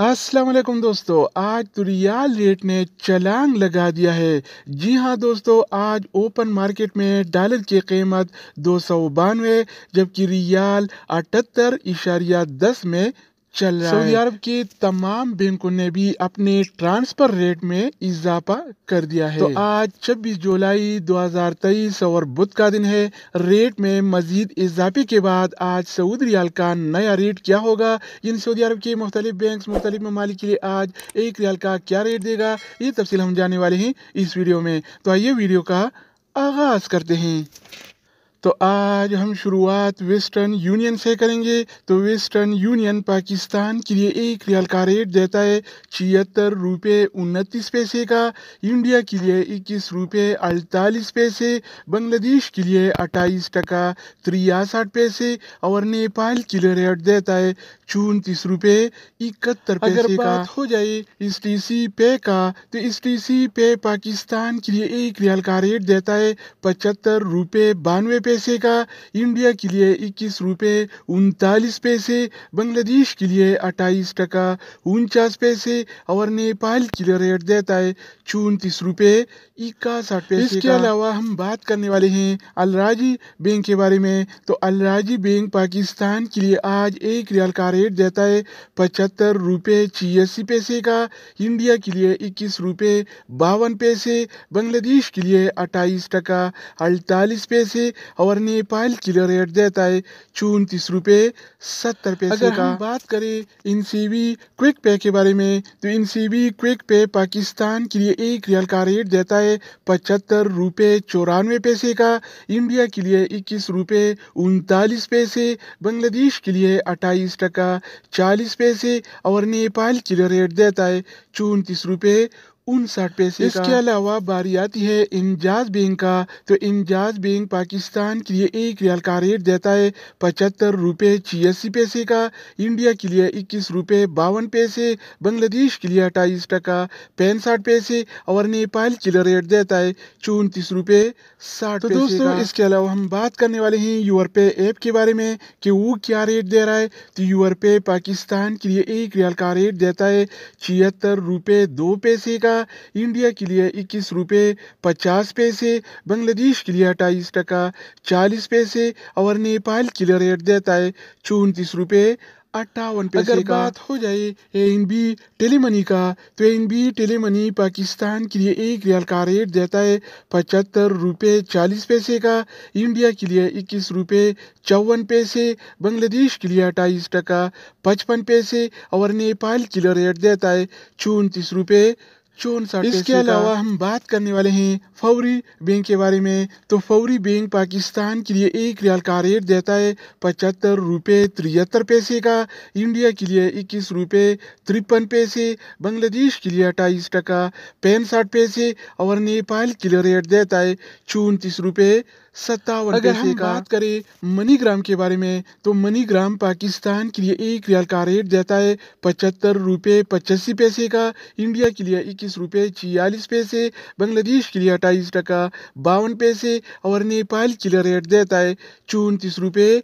अस्सलाम वालेकुम दोस्तों आज तुरियाल तो रेट ने चलांग लगा दिया है जी हाँ दोस्तों आज ओपन मार्केट में डॉलर की कीमत दो सौ बानवे जबकि रियाल अठहत्तर इशारिया दस में चल रहा सऊदी अरब के तमाम बैंकों ने भी अपने ट्रांसफर रेट में इजाफा कर दिया है तो, तो आज 26 जुलाई 2023 और बुध का दिन है रेट में मजीद इजाफे के बाद आज सऊदी रियाल का नया रेट क्या होगा इन सऊदी अरब के मुख्तलिफ बैंक मुख्तलिफ ममालिक के लिए आज एक रियाल का क्या रेट देगा ये तफसील हम जानने वाले हैं इस वीडियो में तो आइए वीडियो का आगाज करते हैं तो आज हम शुरुआत वेस्टर्न यूनियन से करेंगे तो वेस्टर्न यूनियन पाकिस्तान के लिए एक रियाल का रेट देता है छिहत्तर रुपये उनतीस पैसे का इंडिया के लिए इक्कीस रुपये अड़तालीस पैसे बांग्लादेश के लिए अट्ठाईस टका तिरसठ पैसे और नेपाल के लिए रेट देता है चौतीस रूपए इकहत्तर पैसे का हो जाए इस सी पे का तो इस सी पे पाकिस्तान के लिए एक रियाल का रेट देता है पचहत्तर रूपए बानवे पैसे का इंडिया के लिए इक्कीस रूपए उनतालीस पैसे बांग्लादेश के लिए अट्ठाईस टका उनचास पैसे और नेपाल के लिए रेट देता है चौतीस रूपए इक्यासठ पैसे इसके अलावा हम बात करने वाले हैं अलराजी बैंक के बारे में तो अलराजी बैंक पाकिस्तान के लिए आज एक रियाल का रेट रेट देता है पचहत्तर रुपये छियासी पैसे का इंडिया के लिए इक्कीस रुपये बावन पैसे बांग्लादेश के लिए अट्ठाईस टका अड़तालीस पैसे और नेपाल के लिए रेट देता है चौंतीस रुपये सत्तर पैसे अगर का हम बात करें इन सी बी क्विक पे के बारे में तो इन सी बी क्विक पे पाकिस्तान के लिए एक रियल का रेट देता है पचहत्तर रुपये चौरानवे पैसे का इंडिया के लिए इक्कीस रुपये उनतालीस पैसे बांग्लादेश के लिए अट्ठाईस टका का चालीस पैसे और नेपाल की रेट देता है चौंतीस रुपये उनसठ पैसे इसके अलावा बारी आती है इंजाज बैंक का तो इंजाज बैंक पाकिस्तान के लिए एक रियाल का रेट देता है पचहत्तर रुपये छियासी पैसे का इंडिया के लिए इक्कीस रुपये बावन पैसे बांग्लादेश के लिए अट्ठाईस टका पैंसठ पैसे और नेपाल के लिए रेट देता है चौंतीस रुपये साठ तो दोस्तों इसके अलावा हम बात करने वाले हैं यूर पे ऐप के बारे में कि वो क्या रेट दे रहा है तो यूर पे पाकिस्तान के लिए एक रियाल का रेट देता है छिहत्तर रुपये दो पैसे का टका इंडिया के लिए इक्कीस रुपये पचास पैसे बांग्लादेश के लिए अट्ठाईस टका चालीस पैसे और नेपाल के लिए रेट देता है चौंतीस रुपये अट्ठावन पैसे अगर बात हो जाए ए एन बी टेलीमनी का तो एन बी टेलीमनी पाकिस्तान के लिए एक रियल का रेट देता है पचहत्तर रुपये चालीस पैसे का इंडिया के लिए इक्कीस रुपये चौवन पैसे बांग्लादेश के लिए अट्ठाईस टका पचपन पैसे और नेपाल के लिए रेट देता है चौंतीस रुपये चोन इसके अलावा हम बात करने वाले हैं फौरी बैंक के बारे में तो फौरी बैंक पाकिस्तान के लिए एक रियाल का रेट देता है पचहत्तर रुपये तिहत्तर पैसे का इंडिया के लिए इक्कीस रुपये तिरपन पैसे बांग्लादेश के लिए अट्ठाईस टका पैंसठ पैसे और नेपाल के लिए रेट देता है चौंतीस रुपये सत्तावन अगर हम बात करें मनीग्राम के बारे में तो मनीग्राम पाकिस्तान के लिए एक रियाल का रेट देता है पचहत्तर रुपये पचासी पैसे का इंडिया के लिए पच्चीस रुपये छियालीस पैसे बांग्लादेश के लिए अट्ठाईस टका बावन पैसे और नेपाल के लिए रेट देता है चौंतीस रुपये